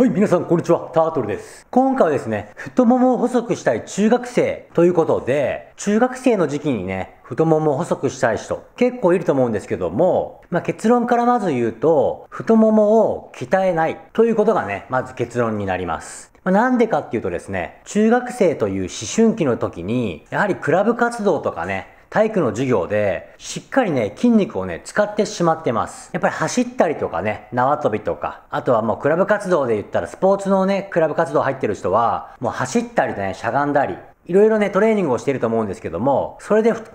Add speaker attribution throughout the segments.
Speaker 1: はい、皆さん、こんにちは。タートルです。今回はですね、太ももを細くしたい中学生ということで、中学生の時期にね、太ももを細くしたい人、結構いると思うんですけども、まあ、結論からまず言うと、太ももを鍛えないということがね、まず結論になります。まあ、なんでかっていうとですね、中学生という思春期の時に、やはりクラブ活動とかね、体育の授業でしっかりね筋肉をね使ってしまってますやっぱり走ったりとかね縄跳びとかあとはもうクラブ活動で言ったらスポーツのねクラブ活動入ってる人はもう走ったりねしゃがんだりいろいろねトレーニングをしていると思うんですけどもそれで必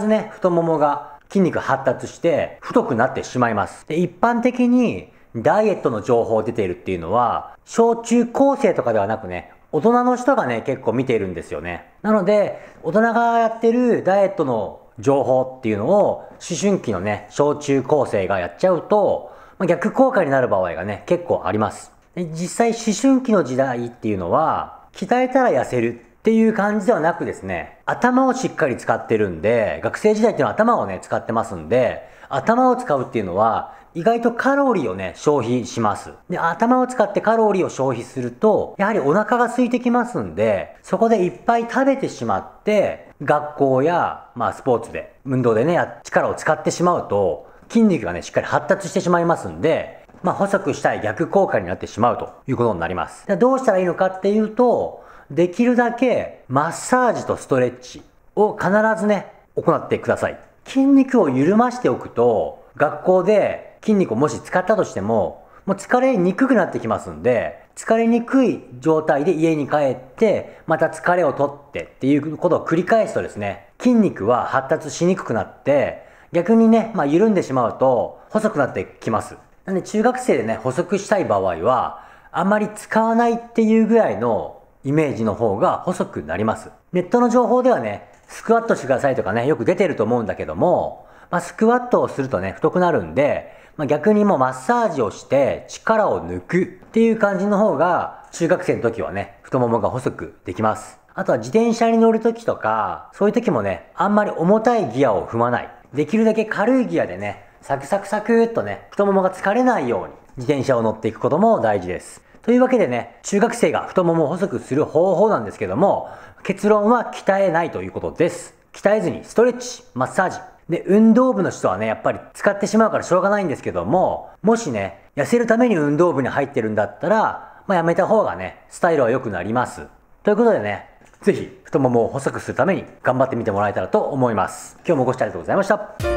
Speaker 1: ずね太ももが筋肉発達して太くなってしまいますで一般的にダイエットの情報出ているっていうのは小中高生とかではなくね大人の人がね、結構見ているんですよね。なので、大人がやってるダイエットの情報っていうのを、思春期のね、小中高生がやっちゃうと、まあ、逆効果になる場合がね、結構あります。で実際、思春期の時代っていうのは、鍛えたら痩せるっていう感じではなくですね、頭をしっかり使ってるんで、学生時代っていうのは頭をね、使ってますんで、頭を使うっていうのは、意外とカロリーをね、消費します。で、頭を使ってカロリーを消費すると、やはりお腹が空いてきますんで、そこでいっぱい食べてしまって、学校や、まあスポーツで、運動でね、力を使ってしまうと、筋肉がね、しっかり発達してしまいますんで、まあ細くしたい逆効果になってしまうということになります。どうしたらいいのかっていうと、できるだけマッサージとストレッチを必ずね、行ってください。筋肉を緩ましておくと、学校で筋肉をもし使ったとしても、もう疲れにくくなってきますんで、疲れにくい状態で家に帰って、また疲れを取ってっていうことを繰り返すとですね、筋肉は発達しにくくなって、逆にね、まあ、緩んでしまうと細くなってきます。なんで中学生でね、補足したい場合は、あまり使わないっていうぐらいのイメージの方が細くなります。ネットの情報ではね、スクワットしてくださいとかね、よく出てると思うんだけども、まあ、スクワットをするとね、太くなるんで、まあ、逆にもうマッサージをして力を抜くっていう感じの方が中学生の時はね、太ももが細くできます。あとは自転車に乗る時とか、そういう時もね、あんまり重たいギアを踏まない。できるだけ軽いギアでね、サクサクサクっとね、太ももが疲れないように自転車を乗っていくことも大事です。というわけでね、中学生が太ももを細くする方法なんですけども、結論は鍛えないということです。鍛えずにストレッチ、マッサージ、で、運動部の人はね、やっぱり使ってしまうからしょうがないんですけども、もしね、痩せるために運動部に入ってるんだったら、まあやめた方がね、スタイルは良くなります。ということでね、ぜひ太ももを細くするために頑張ってみてもらえたらと思います。今日もご視聴ありがとうございました。